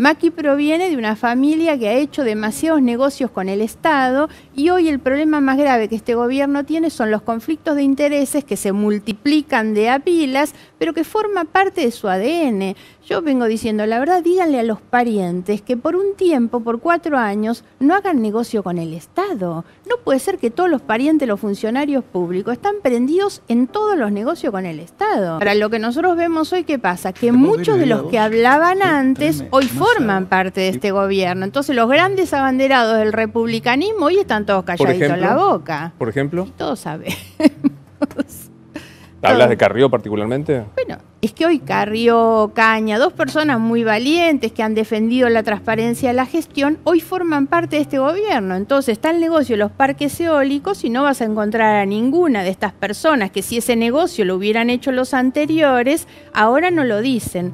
Maki proviene de una familia que ha hecho demasiados negocios con el Estado y hoy el problema más grave que este gobierno tiene son los conflictos de intereses que se multiplican de a pilas, pero que forma parte de su ADN. Yo vengo diciendo, la verdad, díganle a los parientes que por un tiempo, por cuatro años, no hagan negocio con el Estado. No puede ser que todos los parientes, los funcionarios públicos, están prendidos en todos los negocios con el Estado. Para lo que nosotros vemos hoy, ¿qué pasa? Que muchos de los que hablaban antes hoy forman parte de este gobierno. Entonces, los grandes abanderados del republicanismo hoy están todos calladitos en la boca. Por ejemplo. todos sabemos. ¿Hablas de Carrió particularmente? Bueno, es que hoy Carrió, Caña, dos personas muy valientes que han defendido la transparencia de la gestión, hoy forman parte de este gobierno. Entonces, está el negocio de los parques eólicos y no vas a encontrar a ninguna de estas personas que si ese negocio lo hubieran hecho los anteriores, ahora no lo dicen.